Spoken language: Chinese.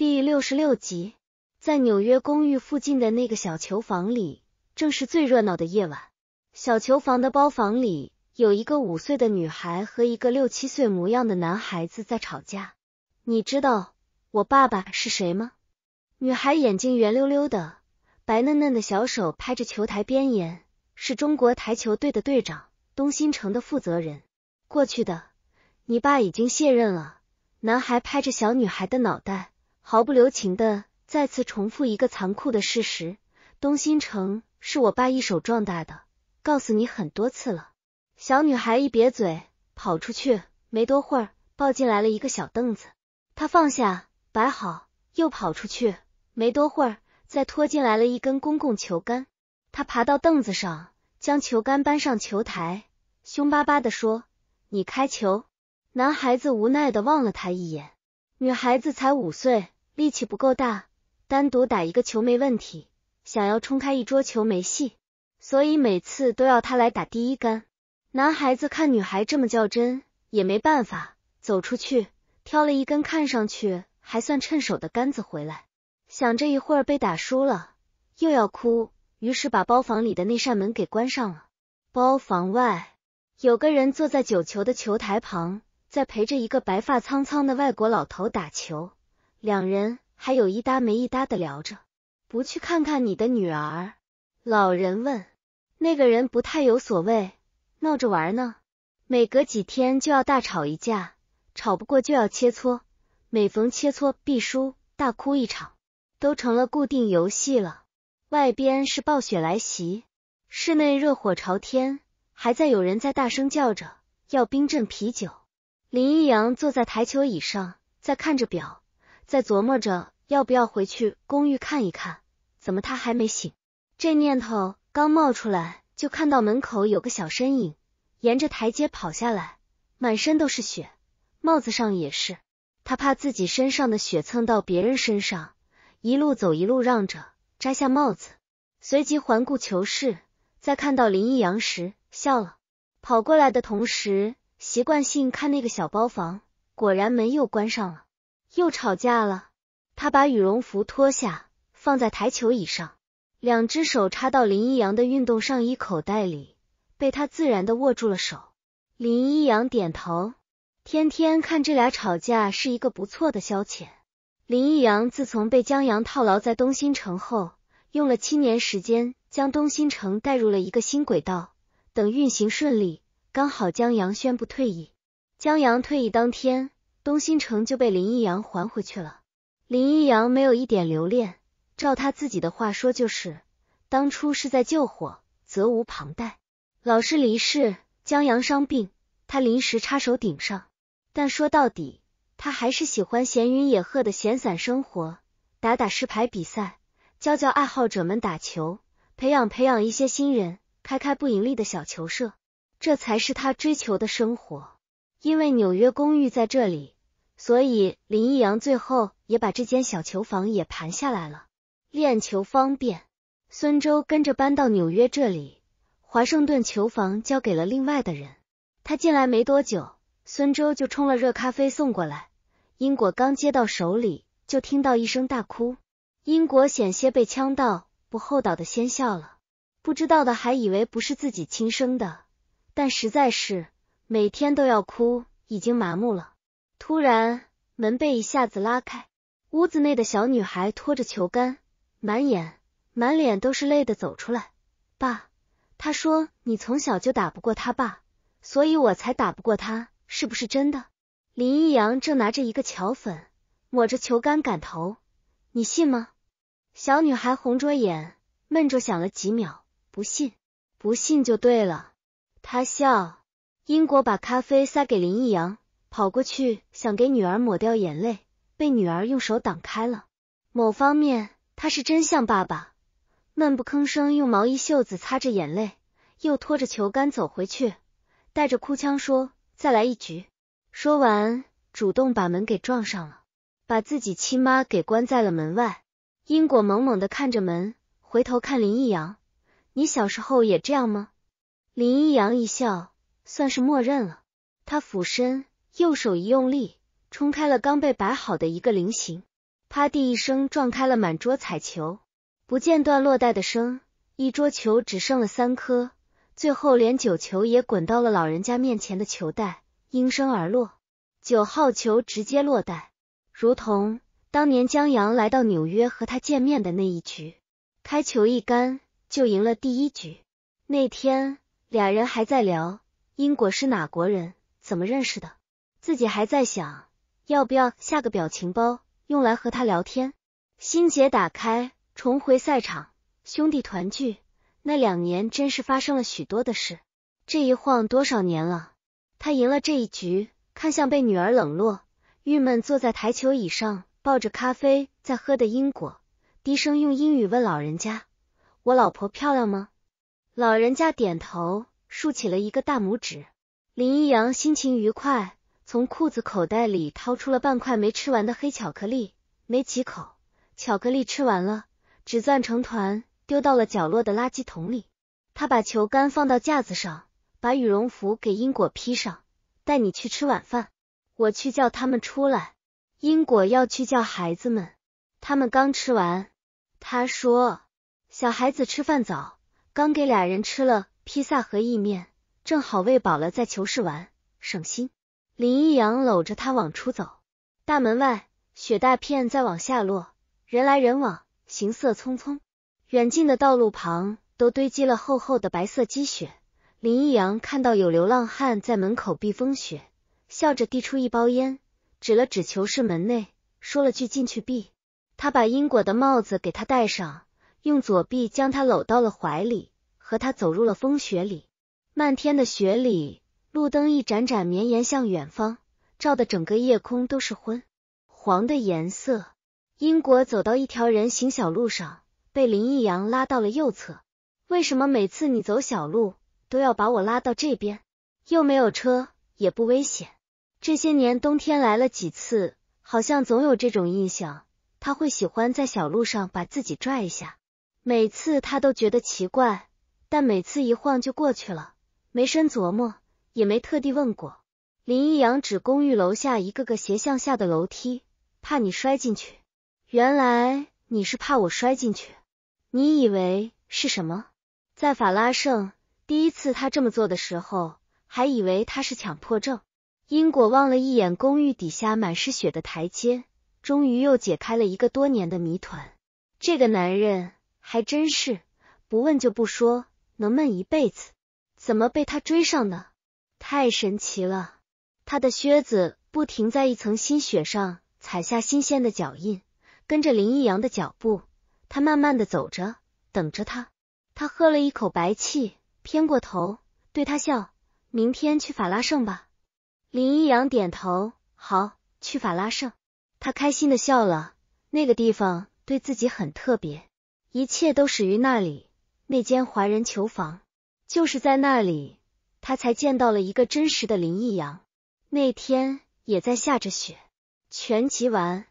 第六十六集，在纽约公寓附近的那个小球房里，正是最热闹的夜晚。小球房的包房里，有一个五岁的女孩和一个六七岁模样的男孩子在吵架。你知道我爸爸是谁吗？女孩眼睛圆溜溜的，白嫩嫩的小手拍着球台边沿。是中国台球队的队长，东新城的负责人。过去的，你爸已经卸任了。男孩拍着小女孩的脑袋。毫不留情的再次重复一个残酷的事实：东新城是我爸一手壮大的。告诉你很多次了。小女孩一瘪嘴，跑出去，没多会儿抱进来了一个小凳子，她放下摆好，又跑出去，没多会儿再拖进来了一根公共球杆。她爬到凳子上，将球杆搬上球台，凶巴巴的说：“你开球。”男孩子无奈的望了他一眼，女孩子才五岁。力气不够大，单独打一个球没问题，想要冲开一桌球没戏，所以每次都要他来打第一杆。男孩子看女孩这么较真，也没办法，走出去挑了一根看上去还算趁手的杆子回来，想着一会儿被打输了又要哭，于是把包房里的那扇门给关上了。包房外有个人坐在九球的球台旁，在陪着一个白发苍苍的外国老头打球。两人还有一搭没一搭的聊着，不去看看你的女儿？老人问。那个人不太有所谓，闹着玩呢。每隔几天就要大吵一架，吵不过就要切磋，每逢切磋必输，大哭一场，都成了固定游戏了。外边是暴雪来袭，室内热火朝天，还在有人在大声叫着要冰镇啤酒。林一阳坐在台球椅上，在看着表。在琢磨着要不要回去公寓看一看，怎么他还没醒？这念头刚冒出来，就看到门口有个小身影沿着台阶跑下来，满身都是血，帽子上也是。他怕自己身上的血蹭到别人身上，一路走一路让着，摘下帽子，随即环顾囚室，在看到林逸阳时笑了，跑过来的同时习惯性看那个小包房，果然门又关上了。又吵架了，他把羽绒服脱下，放在台球椅上，两只手插到林一阳的运动上衣口袋里，被他自然的握住了手。林一阳点头，天天看这俩吵架是一个不错的消遣。林一阳自从被江阳套牢在东新城后，用了七年时间将东新城带入了一个新轨道。等运行顺利，刚好江阳宣布退役。江阳退役当天。东新城就被林一阳还回去了。林一阳没有一点留恋，照他自己的话说，就是当初是在救火，责无旁贷。老师离世，江阳伤病，他临时插手顶上。但说到底，他还是喜欢闲云野鹤的闲散生活，打打石牌比赛，教教爱好者们打球，培养培养一些新人，开开不盈利的小球社，这才是他追求的生活。因为纽约公寓在这里，所以林逸阳最后也把这间小球房也盘下来了，练球方便。孙周跟着搬到纽约这里，华盛顿球房交给了另外的人。他进来没多久，孙周就冲了热咖啡送过来。英国刚接到手里，就听到一声大哭，英国险些被呛到，不厚道的先笑了，不知道的还以为不是自己亲生的，但实在是。每天都要哭，已经麻木了。突然，门被一下子拉开，屋子内的小女孩拖着球杆，满眼满脸都是泪的走出来。爸，他说你从小就打不过他爸，所以我才打不过他，是不是真的？林一阳正拿着一个巧粉抹着球杆杆头，你信吗？小女孩红着眼，闷着想了几秒，不信，不信就对了。他笑。英国把咖啡塞给林逸阳，跑过去想给女儿抹掉眼泪，被女儿用手挡开了。某方面，他是真像爸爸，闷不吭声，用毛衣袖子擦着眼泪，又拖着球杆走回去，带着哭腔说：“再来一局。”说完，主动把门给撞上了，把自己亲妈给关在了门外。英国懵懵的看着门，回头看林逸阳：“你小时候也这样吗？”林逸阳一笑。算是默认了。他俯身，右手一用力，冲开了刚被摆好的一个菱形，啪地一声撞开了满桌彩球，不间断落袋的声，一桌球只剩了三颗，最后连九球也滚到了老人家面前的球袋，应声而落。九号球直接落袋，如同当年江阳来到纽约和他见面的那一局，开球一杆就赢了第一局。那天俩人还在聊。因果是哪国人？怎么认识的？自己还在想要不要下个表情包用来和他聊天。心结打开，重回赛场，兄弟团聚，那两年真是发生了许多的事。这一晃多少年了？他赢了这一局，看向被女儿冷落、郁闷坐在台球椅上抱着咖啡在喝的因果，低声用英语问老人家：“我老婆漂亮吗？”老人家点头。竖起了一个大拇指，林一阳心情愉快，从裤子口袋里掏出了半块没吃完的黑巧克力，没几口，巧克力吃完了，纸攥成团，丢到了角落的垃圾桶里。他把球杆放到架子上，把羽绒服给因果披上，带你去吃晚饭，我去叫他们出来。因果要去叫孩子们，他们刚吃完。他说小孩子吃饭早，刚给俩人吃了。披萨和意面，正好喂饱了再囚室玩，省心。林逸阳搂着他往出走，大门外雪大片在往下落，人来人往，行色匆匆。远近的道路旁都堆积了厚厚的白色积雪。林逸阳看到有流浪汉在门口避风雪，笑着递出一包烟，指了指囚室门内，说了句进去避。他把因果的帽子给他戴上，用左臂将他搂到了怀里。和他走入了风雪里，漫天的雪里，路灯一盏盏绵延向远方，照的整个夜空都是昏黄的颜色。英国走到一条人行小路上，被林逸阳拉到了右侧。为什么每次你走小路都要把我拉到这边？又没有车，也不危险。这些年冬天来了几次，好像总有这种印象，他会喜欢在小路上把自己拽一下。每次他都觉得奇怪。但每次一晃就过去了，没深琢磨，也没特地问过林逸阳。指公寓楼下一个个斜向下的楼梯，怕你摔进去。原来你是怕我摔进去？你以为是什么？在法拉盛第一次他这么做的时候，还以为他是强迫症。因果望了一眼公寓底下满是血的台阶，终于又解开了一个多年的谜团。这个男人还真是不问就不说。能闷一辈子，怎么被他追上呢？太神奇了！他的靴子不停在一层新雪上踩下新鲜的脚印，跟着林一阳的脚步，他慢慢的走着，等着他。他喝了一口白气，偏过头对他笑：“明天去法拉盛吧。”林一阳点头：“好，去法拉盛。”他开心的笑了，那个地方对自己很特别，一切都始于那里。那间华人囚房，就是在那里，他才见到了一个真实的林毅阳。那天也在下着雪。全集完。